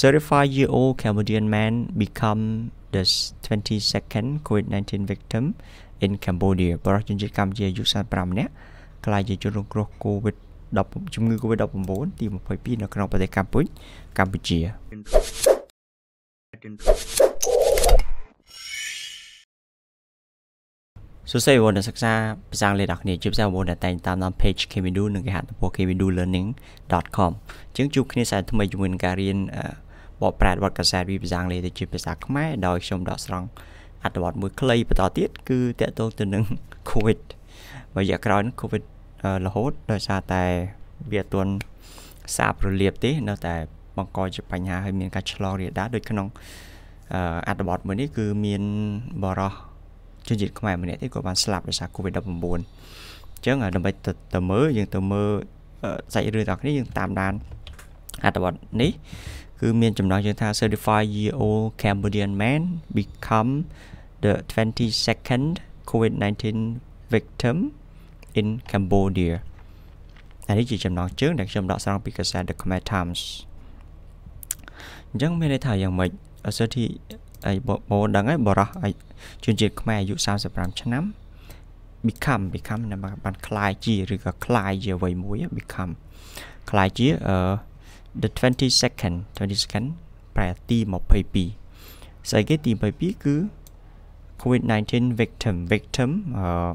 35-year-old Cambodian man become the 22nd COVID-19 victim in Cambodia បរិជនជាតិកម្ពុជាអាយុ35នាក់ក្លាយជាជនរងគ្រោះ COVID 10ជំងឺ COVID-19 ទី22នៅក្នុងប្រទេសកម្ពុជាកម្ពុជាសួស្តីបងប្អូនអ្នកសិក្សាភាសាអង់គ្លេសអ្នកនាងជាពិសេសបងប្អូនដែលតែង តាមតាម page Kemidu និងគេហទំព័រ kemidulearning.com ជាងជួបគ្នាសាថ្មីជាមួយនឹងការរៀនបកប្រែវត្តកសែតពីភាសាអង់គ្លេសទៅជាភាសាខ្មែរដោយខ្ញុំដកស្រង់អត្ថបទមួយខ្លីបន្តទៀតគឺតកតងទៅនឹង COVID បើរយៈក្រោយនោះ COVID រហូត ដោយសារតែវាអត់ទាន់សាបរលាបទេនៅតែ បង្កជាបញ្ហាហើយមានការឆ្លងរាលដាលដូចក្នុងអត្ថបទមួយនេះគឺមានបរោះជនជាតិខ្មែរម្នាក់ទៀតក៏បានស្លាប់ដោយសារ COVID-19 អញ្ចឹងដើម្បីទៅទៅមើលយើងទៅមើលសាច់រឿងទាំងនេះយើងតាមដានអត្ថបទនេះគឺមានចំណងជើងថា certified year old Cambodian man become the 22nd COVID-19 victim in Cambodia អានេះជាចំណងជើងដែលខ្ញុំដកស្រង់ពីកាសែត The Khmer Times អញ្ចឹងមានន័យថាយ៉ាងម៉េចអសិទ្ធិអីបងដឹងហើយបរោះជនជាតិខ្មែរអាយុ35ឆ្នាំ become become បានคล้ายជាឬក៏คล้ายជាអ្វីមួយ become คล้ายជាអឺ the 22nd 22nd ប្រែទី22ស្អីគេទី22គឺ COVID-19 victim victim អឺ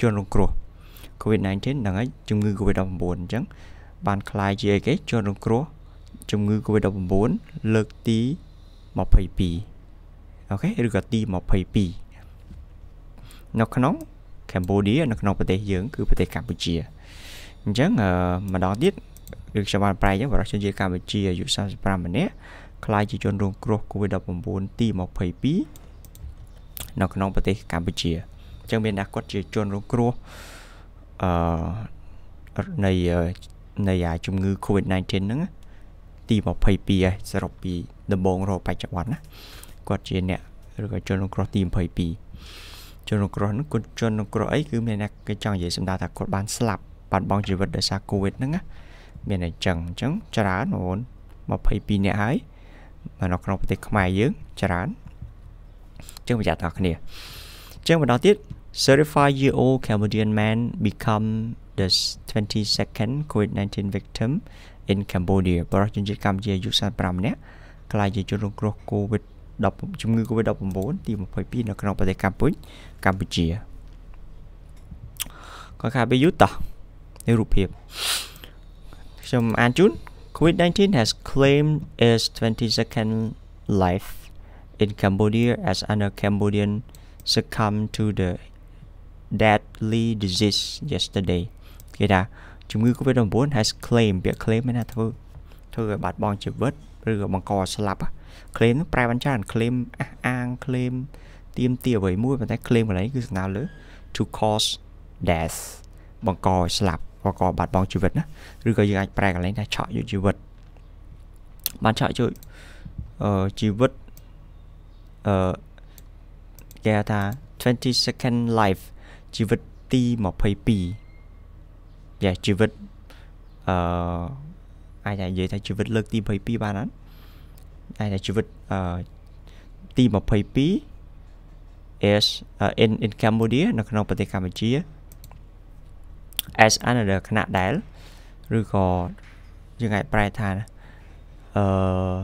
ជនរងគ្រោះ COVID-19 ហ្នឹងហើយជំងឺ COVID-19 អញ្ចឹងបានคล้ายជាអីគេជនរងគ្រោះជំងឺ COVID-19 លើកទី22អូខេឬក៏ទី22នៅក្នុង Cambodia នៅក្នុងប្រទេសយើងគឺប្រទេសកម្ពុជាអញ្ចឹងម្ដងទៀតឬខ្ញុំបានប្រែអញ្ចឹងបរិជនជាកម្ពុជាអាយុ35ម្នាក់ក្លាយជាជនរងគ្រោះ COVID-19 ទី22នៅក្នុងប្រទេសកម្ពុជាអញ្ចឹងមានថាគាត់ជាជនរងគ្រោះអឺនៃនៃអាជំងឺ COVID-19 ហ្នឹងទី22ហើយសរុបពីដំបូងរហូតបច្ចុប្បន្នណាគាត់ជាអ្នកឬក៏ជនរងគ្រោះទី22ជនរងគ្រោះហ្នឹងគាត់ជនរងគ្រោះអីគឺមានអ្នកគេចង់និយាយសម្ដៅថាគាត់បានស្លាប់បាត់បង់ជីវិតដោយសារ COVID ហ្នឹងណាមានតែចឹងអញ្ចឹងច្រើនអូន22នាក់ហើយនៅក្នុងប្រទេសខ្មែរយើងច្រើនចឹងប្រយ័ត្នដល់គ្នាចឹងបន្តទៀត35 year old Cambodian man become the 22nd COVID-19 victim in Cambodia បរិជនជាតិកម្ពុជាអាយុ35នាក់ក្លាយជាជនរងគ្រោះ COVID 10ជំងឺ COVID-19 ទី22នៅក្នុងប្រទេសកម្ពុជាកម្ពុជាក៏ខាបេយុតោះនេះរូបភាព Some and June, COVID-19 has claimed its 22nd life in Cambodia as another Cambodian succumbed to the deadly disease yesterday. Kìa đã, chúng ngư COVID-19 has claimed, bị claim mới là thôi. Thôi rồi bạt bong chụp vớt, rồi bằng cò slap à. Claim nó prai bắn chan, claim an, claim tiêm tìa với mũi, mà thấy claim của đấy cứ nào nữa. To cause death, bằng cò slap. ក៏ក៏បាត់បង់ជីវិតណាឬក៏យើងអាចប្រែកន្លែងថាឆក់យកជីវិតបានឆក់ជួយអឺជីវិតអឺគេថា20 second life ជីវិតទី22យ៉ាជីវិតអឺអាចនិយាយថាជីវិតលើកទី22បានអត់អាចថាជីវិតអឺទី22 is uh, in in Cambodia នៅក្នុងប្រទេសកម្ពុជា as another ខណៈដែលឬក៏យើងអាចប្រែថាអឺ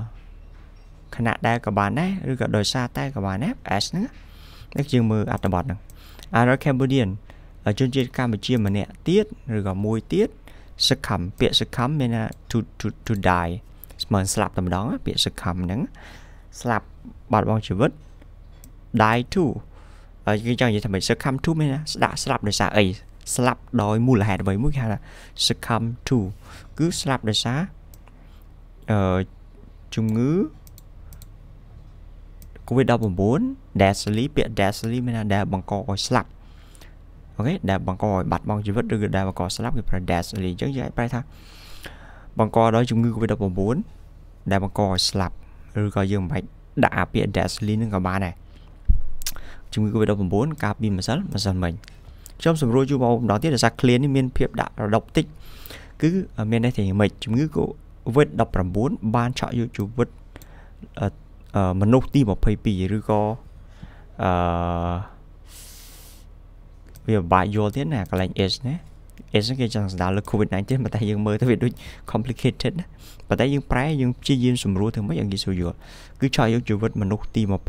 ខណៈដែលក៏បានដែរឬក៏ដោយសារតែក៏បានដែរ as ហ្នឹងនេះយើងមើលអត្ថបទហ្នឹង Another Cambodian ជនជាតិកម្ពុជាម្នាក់ទៀតឬក៏មួយទៀត succumb ពាក្យ succumb មានថា to to to die ស្មើស្លាប់តែម្ដងពាក្យ succumb ហ្នឹងស្លាប់បាត់បង់ជីវិត die to ហើយគេចង់និយាយថាមិន succumb to មានស្ដាក់ស្លាប់ដោយសារអីស្លាប់ដោយមូលហេតុអ្វីមួយគេហៅថា succumb to គឺស្លាប់ដោយសារអឺជំងឺ COVID-19 deathly ពាក្យ deathly មានន័យដែលបង្កឲ្យស្លាប់អូខេដែលបង្កឲ្យបាត់បង់ជីវិតឬក៏ដែលបង្កស្លាប់គេប្រើ deathly អញ្ចឹងយើងអាចប្រែថាបង្កដោយជំងឺ COVID-19 ដែលបង្កឲ្យស្លាប់ឬក៏យើងមិនបាច់ដាក់អាពាក្យ deathly នឹងក៏បានដែរជំងឺ COVID-19 កាលពីម្សិលម្សិលមិញខ្ញុំសម្រួលយូរមកម្ដងទៀតដោយសារ clean នេះមានភាពដាក់រដុបតិចគឺមានន័យថាយ៉ាងម៉េចជំងឺ COVID-19 បានឆក់យកជីវិតមនុស្សទី22ឬក៏អឺវាពិបាកយល់ទៀតណាកន្លែង S ណា S គេចង់ស្ដៅលើ COVID-19 ប៉ុន្តែយើងមើលទៅវាដូច complicated ណាប៉ុន្តែយើងប្រែយើងព្យាយាមសម្រួលធ្វើម៉េចឲ្យគេស្រួលយល់គឺឆក់យកជីវិតមនុស្សទី22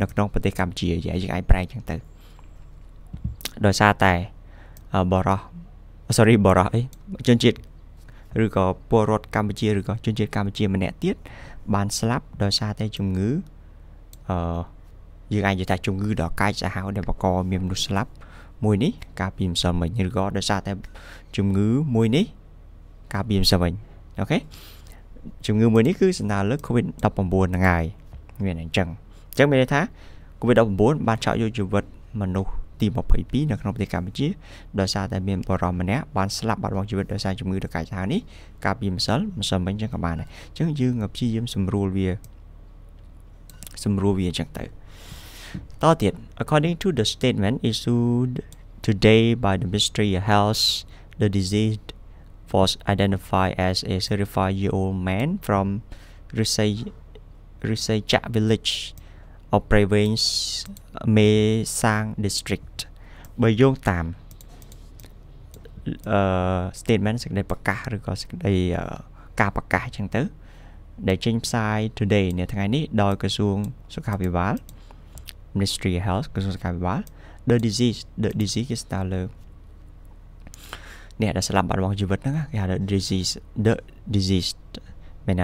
នៅក្នុងប្រទេសកម្ពុជាយើងអាចប្រែចឹងទៅដោយសារតែបរោះ sorry បរោះអីជនជាតិឬក៏ពលរដ្ឋកម្ពុជាឬក៏ជនជាតិកម្ពុជាម្នាក់ទៀតបានស្លាប់ដោយសារតែជំងឺអឺយើងអាចនិយាយថាជំងឺដល់កាយសាហាវដែលបង្កមានមនុស្សស្លាប់មួយនេះកាលពីម្សិលមិញឬក៏ដោយសារតែជំងឺមួយនេះកាលពីម្សិលមិញអូខេជំងឺមួយនេះគឺសំដៅលើ COVID-19 ហ្នឹងហើយមានអញ្ចឹងអញ្ចឹងមានន័យថា COVID-19 បានឆក់យកជីវិតមនុស្សទី22នៅក្នុងប្រទេសកម្ពុជាដោយសារតែមានបរមម្នាក់បានស្លាប់បាត់បង់ជីវិតដោយសារជំងឺដកាយសាហាវនេះកាលពីម្សិលម្សិលមិញចឹងក៏បានដែរអញ្ចឹងយើងព្យាយាមសម្រួលវាសម្រួលវាអញ្ចឹងទៅតទៀត according to the statement issued today by the Ministry of Health the disease was identified as a 35 year old man from Risai Risaichak village of Province Mesang District បើយោងតាមអឺ statement សេចក្តីប្រកាសឬក៏សេចក្តីការប្រកាសអញ្ចឹងទៅដែលចេញផ្សាយ today នៅថ្ងៃនេះដោយក្រសួងសុខាភិបាល Ministry of Health ក្រសួងសុខាភិបាល the disease the disease គេស្ដៅលើអ្នកដែលស្លាប់បាត់បង់ជីវិតហ្នឹងគេហៅ disease the disease មាន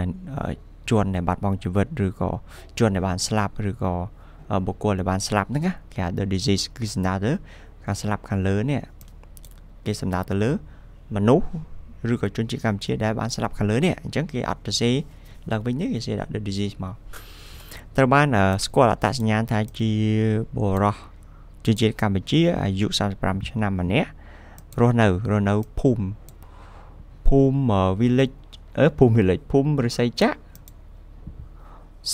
ជនដែលបាត់បង់ជីវិតឬក៏ជនដែលបានស្លាប់ឬក៏បុគ្គលដែលបានស្លាប់ហ្នឹងណាគេហៅ the disease គឺសំដៅទៅការស្លាប់ខាងលើនេះគេសំដៅទៅលើមនុស្សឬក៏ជនជាតិកម្ពុជាដែលបានស្លាប់ខាងលើនេះអញ្ចឹងគេអត់ទៅសេឡើងវិញនេះគេសេដាក់ the disease មកត្រូវបានស្គាល់អត្តសញ្ញាណថាជាបរោះជនជាតិកម្ពុជាអាយុ35ឆ្នាំម្នាក់រស់នៅរស់នៅភូមិភូមិ village អឺភូមិ village ភូមិរិស័យចាក់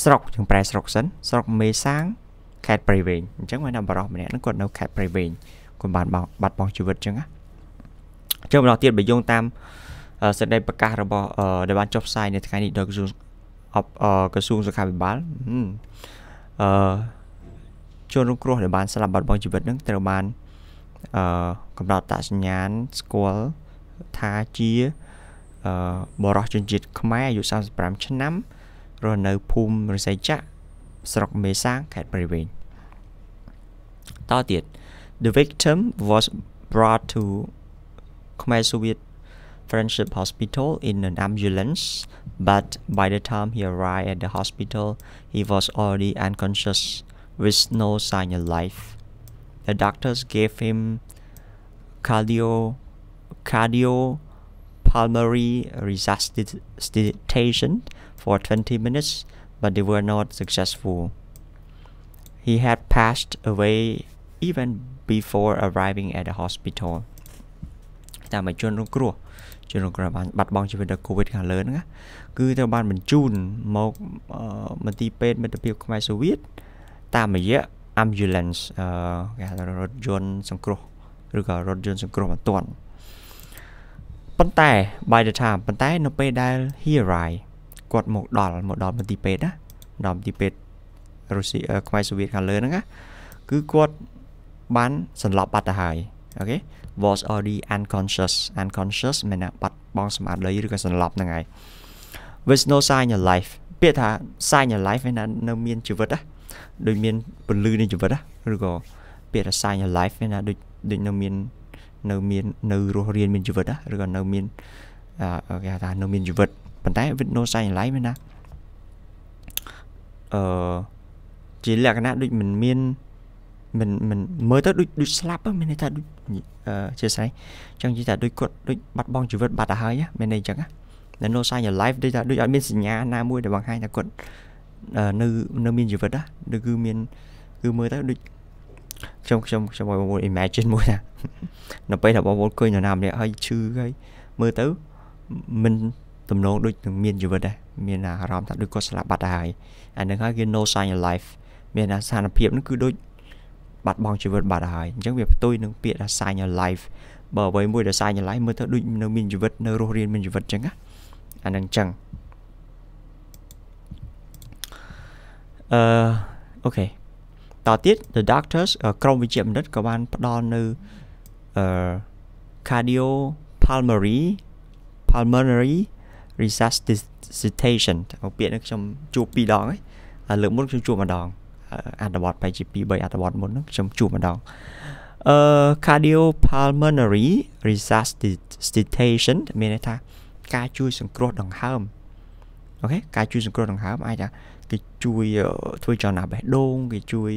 ស្រុកយើងប្រែស្រុកសិនស្រុកមេសាងខេត្តព្រៃវែងអញ្ចឹងមានបរិសម្នាក់ហ្នឹងគាត់នៅខេត្តព្រៃវែងគាត់បានបាត់បង់ជីវិតអញ្ចឹងណាអញ្ចឹងម្ដងទៀតបើយោងតាមសេចក្តីប្រកាសរបស់ដែលបានចុះផ្សាយនៅថ្ងៃនេះដល់ក្រសួងអបក្រសួងសុខាភិបាលអឺជនរងគ្រោះដែលបានស្លាប់បាត់បង់ជីវិតនឹងត្រូវបានអឺកំណត់តសញ្ញាណស្គាល់ថាជាអឺបរិសុជនជាតិខ្មែរអាយុ35ឆ្នាំរស់នៅភូមិរស័យចាក់ស្រុកមេសាងខេត្តព្រៃវែងតទៀត The victim was brought to Khmer Soviet Friendship Hospital in an ambulance but by the time he arrived at the hospital he was already unconscious with no sign of life the doctors gave him cardio cardio pulmonary resuscitation for 20 minutes, but they were not successful. He had passed away even before arriving at the hospital. តាមជនរងគ្រោះ ជនរងគ្រោះបានបាត់បង់ជីវិតដោយ COVID ខាងលើហ្នឹងគឺត្រូវបានបញ្ជូនមកមន្ទីរពេទ្យមិត្តភាពខ្មែរសូវៀតតាមរយៈ ambulance អឺគេហៅរថយន្តសង្គ្រោះឬក៏រថយន្តសង្គ្រោះបន្ទាន់ប៉ុន្តែ by the time ប៉ុន្តែនៅពេលដែល he arrived គាត់មកដល់មកដល់មន្ទីរពេទ្យណាដល់មន្ទីរពេទ្យរុស្ស៊ីខ្មែរសូវៀតខាងលើហ្នឹងណាគឺគាត់បានសន្លប់បាត់ទៅហើយអូខេ was already unconscious unconscious មានន័យបាត់បង់ស្មារតីឬក៏សន្លប់ហ្នឹងហើយ with no sign of life ពាក្យថា sign of life មាននៅមានជីវិតណាដូចមានពលឺនៃជីវិតណាឬក៏ពាក្យថា sign of life មានណាដូចដូចនៅមាននៅមាននៅរស់រៀនមានជីវិតណាឬក៏នៅមានគេហៅថានៅមានជីវិតប៉ុន្តែ Windows Satellite វាណាអឺជាលក្ខណៈដូចមិនមានមិនមិនមើលទៅដូចដូចស្លាប់មានន័យថាដូចអឺជាស្អីចង់និយាយថាដូចគាត់ដូចបាត់បង់ជីវិតបាត់ទៅហើយមានន័យអញ្ចឹងណា Windows Satellite Live ដូចថាដូចអត់មានសញ្ញាណាមួយដែលបង្ហាញថាគាត់នៅនៅមានជីវិតណាដូចគឺមានគឺមើលទៅដូចខ្ញុំខ្ញុំខ្ញុំឲ្យបងប្អូន imagine មួយណាដល់ពេលថាបងប្អូនឃើញនរណាម្នាក់ហើយឈឺហើយមើលទៅមិនទំនងដូចនឹងមានជីវិតដែរមានអារម្មណ៍ថាដូចគាត់ស្លាប់បាត់ហើយអានឹងហើយគេ no sign of life មានអាស្ថានភាពនោះគឺដូចបាត់បង់ជីវិតបាត់ហើយអញ្ចឹងវាផ្ទុយនឹងពាក្យថា sign of life បើអ្វីមួយដែល sign of life មើលទៅដូចនៅមានជីវិតនៅរស់រានមានជីវិតអញ្ចឹងណាអានឹងអញ្ចឹងអឺអូខេតទៀត the doctors ក្រុមវិជ្ជាបណ្ឌិតក៏បានផ្ដល់នៅអឺ cardio pulmonary pulmonary resuscitation ពាក្យនេះខ្ញុំជួបពីរដងហើយលើកមុនខ្ញុំជួបម្ដងអត្ថបទបែរជា2 3អត្ថបទមុនហ្នឹងខ្ញុំជួបម្ដងអឺ cardiopulmonary resuscitation មានន័យថាការជួយសង្គ្រោះដង្ហើមអូខេការជួយសង្គ្រោះដង្ហើមអាចថាគេជួយធ្វើចលនាបេះដូង គេជួយ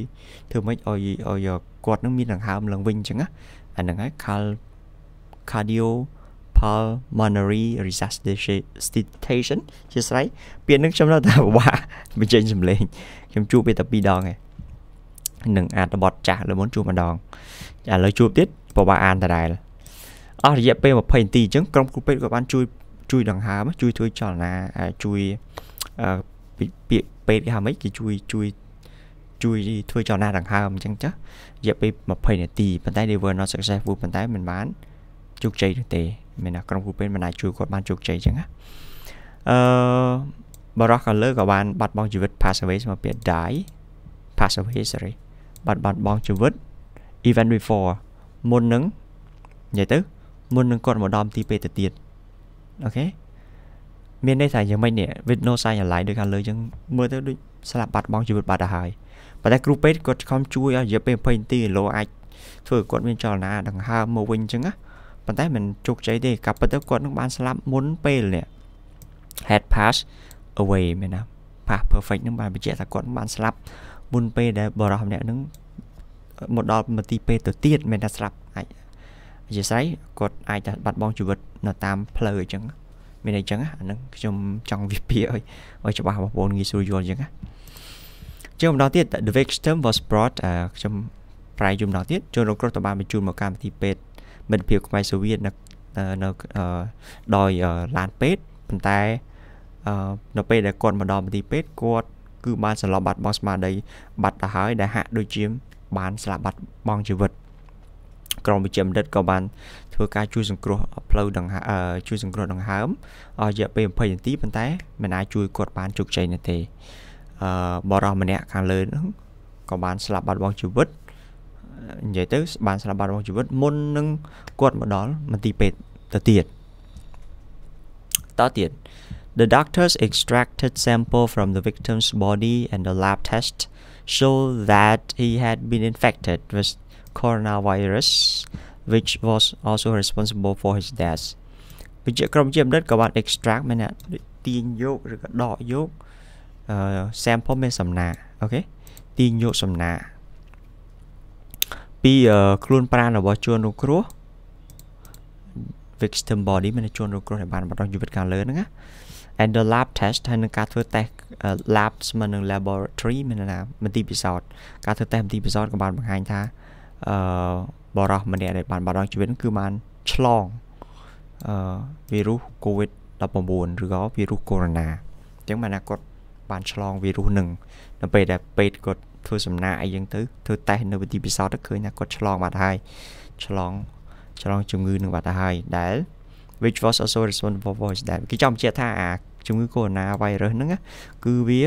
ធ្វើម៉េចឲ្យឲ្យគាត់នឹងមានដង្ហើមឡើងវិញអញ្ចឹងណាអាហ្នឹងហើយ cardio pulmonary resuscitation ជាស្រ័យពាក្យនេះខ្ញុំនៅតែពិបាកបញ្ចេញសំឡេងខ្ញុំជួបវាតែពីរដងឯងនឹងអត្ថបទចាស់លើមុនជួបម្ដងឥឡូវជួបទៀតពិបាកអានដដែលអស់រយៈពេល20នាទីអញ្ចឹងក្រុមគ្រូពេទ្យក៏បាន ជួយជួយដង្ហើមជួយធ្វើចលនាជួយពាក្យពេទ្យគេហៅម៉េចគេជួយជួយជួយធ្វើចលនាដង្ហើមអញ្ចឹងចាស់រយៈពេល20នាទីប៉ុន្តែ they were not successful ប៉ុន្តែមិនបានជោគជ័យទេមានណាក្រុមគ្រូពេទ្យមិនអាចជួយគាត់បានជោគជ័យចឹងណាអឺបរោះកាលើក៏បានបាត់បង់ជីវិត pass away ស្មើពាក្យ die pass away sorry បាត់បាត់បង់ជីវិត event before មុននឹងនិយាយទៅមុននឹងគាត់មកដល់ទីពេលទៅទៀតអូខេមានន័យថាយ៉ាងម៉េចនេះ with no sign alive ដូចខាងលើចឹងមើលទៅដូចស្លាប់បាត់បង់ជីវិតបាត់ទៅហើយប៉ុន្តែគ្រូពេទ្យគាត់ខំជួយឲ្យរយៈពេល20នាទីលោអាចធ្វើគាត់មានចលនាដង្ហើមមកវិញចឹងណាប៉ុន្តែមិនជោគជ័យទេការពិតទៅគាត់នឹងបានស្លាប់មុនពេលនេះ head pass away មែនណា pass perfect នឹងបានបញ្ជាក់ថាគាត់បានស្លាប់មុនពេលដែលបរិះម្នាក់នឹងមកដល់មទីពេលទៅទៀតមិនថាស្លាប់អាចអធិស្ឋានគាត់អាចថាបាត់បង់ជីវិតនៅតាមផ្លូវអញ្ចឹងមានអីចឹងអានឹងខ្ញុំចង់វិភាគឲ្យឲ្យច្បាស់បងប្អូនងាយស្រួលយល់អញ្ចឹងណាជើងម្ដងទៀត the victim was brought ខ្ញុំប្រែយំម្ដងទៀតជនរងគ្រោះត្រូវបានបញ្ជូនមកកម្មវិធីពេទ្យមិត្តភាពខ្មែរសូវៀតនៅនៅដោយឡានពេទ្យប៉ុន្តែនៅពេលដែលគាត់មកដល់មន្ទីរពេទ្យគាត់គឺបានសន្លប់បាត់បង់ស្មារតីបាត់ទៅហើយដែលហាក់ដូចជាបានស្លាប់បាត់បង់ជីវិត ក្រុមវិជ្ជាមណ្ឌិតក៏បានធ្វើការជួយសង្គ្រោះផ្លូវដង្ហើមជួយសង្គ្រោះដង្ហើមអស់រយៈពេល20នាទីប៉ុន្តែមិនអាចជួយគាត់បានជោគជ័យនោះទេអឺបរិះម្នាក់ខាងលើនោះក៏បានស្លាប់បាត់បង់ជីវិតនិយាយទៅបានស្លាប់បាត់របស់ជីវិតមុននឹងគាត់មកដល់មន្ទីរពេទ្យទៅទៀតតទៅទៀត The doctors extracted sample from the victim's body and the lab test show that he had been infected with coronavirus which was also responsible for his death វិជ្ជាក្រុមជាបណ្ឌិតក៏បាន extract មានអ្នកទាញយកឬក៏ដកយក sample មានសំណាអូខេទាញយកសំណាពីខ្លួនប្រាណរបស់ជនរងគ្រោះ victim body មានជនរងគ្រោះដែលបានបាត់បង់ជីវិតកាលលើហ្នឹងណា and the lab test ហើយនឹងការធ្វើ test lab ស្មើនឹង laboratory មានណាមន្ទីរពិសោធន៍ការធ្វើ test មន្ទីរពិសោធន៍ក៏បានបង្ហាញថាអឺបរោះម្នាក់ដែលបានបាត់បង់ជីវិតគឺបានឆ្លងអឺវីរុស COVID 19ឬក៏វីរុសកូវីដ -19 អញ្ចឹងបានថាគាត់បានឆ្លងវីរុសនឹងនៅពេលដែលពេទ្យគាត់ធ្វើសំណាអីចឹងទៅធ្វើតេស្តនៅវិទ្យាពិសោធន៍ទៅឃើញថាគាត់ឆ្លងបាត់ហើយឆ្លងឆ្លងជំងឺនឹងបាត់ហើយដែល which was also responsible for his death គេចង់បញ្ជាក់ថាអាជំងឺ corona virus ហ្នឹងគឺវា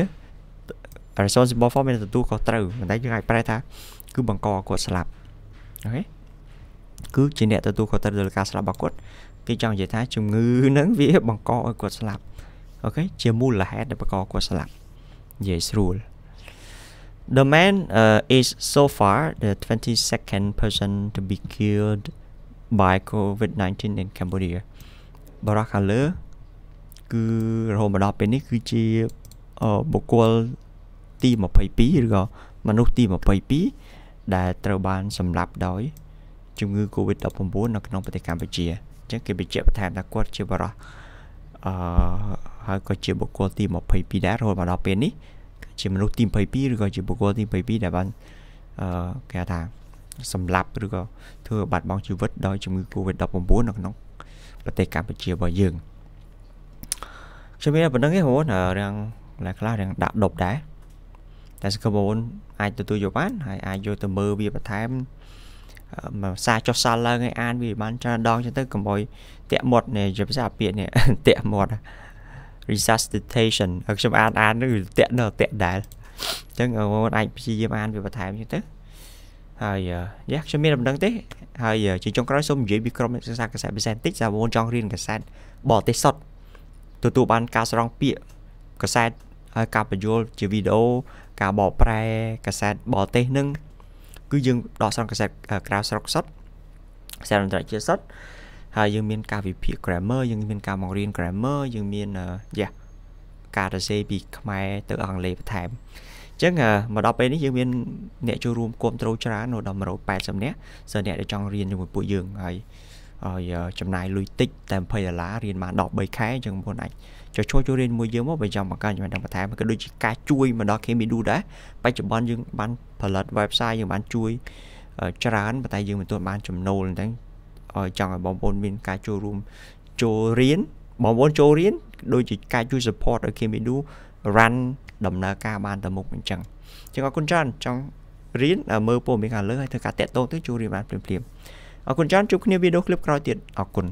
responsible for មានទទួលខុសត្រូវប៉ុន្តែយើងអាចប្រែថាគឺបង្កគាត់ស្លាប់អូខេគឺជាអ្នកទទួលខុសត្រូវលើការស្លាប់របស់គាត់គេចង់និយាយថា ជំងឺហ្នឹងវាបង្កឲ្យគាត់ស្លាប់អូខេជាមូលហេតុដែលបង្កគាត់ស្លាប់និយាយស្រួល The man uh, is so far the 22nd person to be killed by COVID-19 in Cambodia. Barack Haller គឺរហូតមកដល់ពេលនេះ គឺជាបុគ្គលទី22ឬក៏មនុស្សទី22ដែលត្រូវបានសម្លាប់ដោយជំងឺ COVID-19 នៅក្នុងប្រទេសកម្ពុជាអញ្ចឹងគេបញ្ជាក់បន្ថែមថាគាត់ជាបរិះអឺហើយក៏ជាបុគ្គលទី22ដែររហូតមកដល់ពេលនេះជាមនុស្សទី22ឬក៏ជាបុគ្គលទី22ដែលបានអឺគេថាសម្លាប់ឬក៏ធ្វើបាត់បង់ជីវិតដោយជំងឺ Covid-19 នៅក្នុងប្រទេសកម្ពុជារបស់យើងខ្ញុំមានប៉ុណ្្នឹងឯងបងរឿងខ្លះខ្លះរឿងដាក់ដប់ដែរតែសង្ឃឹមបងអាចទទួលយកបាន ហើយអាចយកទៅមើលវាបន្ថែមមកសារចុះសាល់ឡើងឲ្យអានវាបានច្រើនដងចឹងទៅកុំអោយតាក់មាត់នេះជាភាសាពាក្យនេះតាក់មាត់ resuscitation ហើយខ្ញុំអានអាននឹងតាក់ដល់តាក់ដែរអញ្ចឹងអូនអាចព្យាយាមអានវាបន្ថែមទៀតទៅហើយយ៉ាខ្ញុំមានដំណឹងទេហើយជាចុងក្រោយសូមនិយាយពីក្រុមសិក្សាកសែតពិសេសបន្តិចសារអូនចង់រៀនកសែតបរទេសសុតទទួលបានការស្រង់ពាក្យកសែតហើយការបញ្យលជាវីដេអូការបកប្រែកសែតបរទេសនឹងគឺយើងដកស្រង់កសែតក្រៅស្រុកសុតកសែតអន្តរជាតិសុទ្ធហើយយើងមានការវិភាគ grammar យើងមានការបង្រៀន grammar យើងមានយ៉ាការសរសេរពីខ្មែរទៅអង់គ្លេសបន្ថែមអញ្ចឹងមកដល់ពេលនេះយើងមានអ្នកចូលរួមគ្រប់ត្រូលច្រើននៅដល់180នាក់សិស្សអ្នកដែលចង់រៀនជាមួយពួកយើងហើយហើយចំណាយលុយតិចតែ20ដុល្លាររៀនបាន13ខែអញ្ចឹងបងប្អូនអាចចូលជួយចូលរៀនជាមួយយើងមកបើចង់បង្កើនចំណេះដឹងបន្ថែមក៏ដូចជាការជួយមកដល់ Kemidu ដែរបច្ចុប្បន្នយើងបានផលិត website យើងបានជួយច្រើនប៉ុន្តែយើងមិនទាន់បានចំណូលអញ្ចឹងចង់ឲ្យបងប្អូនមានការចូលរួមចូលរៀនបងប្អូនចូលរៀនដូចជាការជួយ support ឲ្យ Kemidu run ដំណើរការបានទៅមុខអញ្ចឹងអញ្ចឹងអរគុណច្រើនចង់រៀនមើលព័ត៌មានខាងលើហើយធ្វើការតាក់ទងទៅចូលរៀនបានភ្លាមៗអរគុណច្រើនជួបគ្នាវីដេអូឃ្លីបក្រោយទៀតអរគុណ